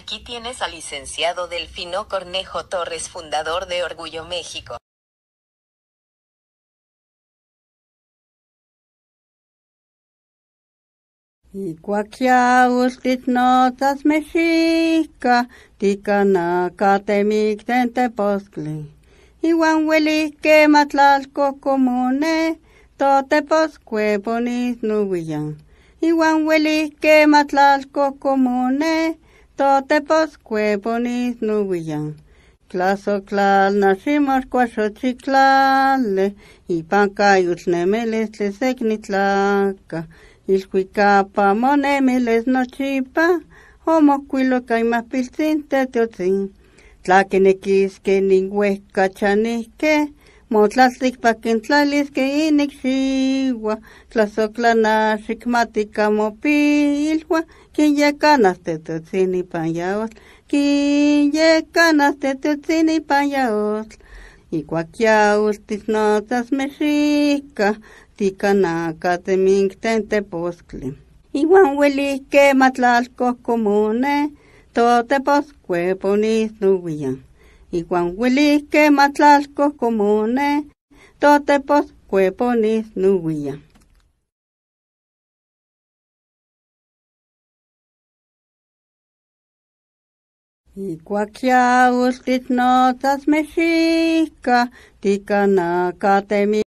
Aquí tienes al licenciado Delfino Cornejo Torres, fundador de Orgullo México. Iguakiaus notas mexica, ticana catemic tente poscle. Iwan hueli que matlalco comune, tote posque ponis Y Iwan hueli que matlalco comune, Totepos cueponis y panca y usnemeles le nemeles y más monemeles nochipa, omocuilocai maspiltzin teteotzin. Tlaquenequisque ninhuesca chanisque, motlatlikpaquintlalis que de tu y payaos, y tetetzinipanyaotl, tis notas mexica, ticanaca poscle. Y Iuan que matlalcoh comune, toteposque ponis nuian. Y Juan iwan uilihqueh matlalcoh Y totepos Y nouiya. Ikuakiautis notas mexica, temi.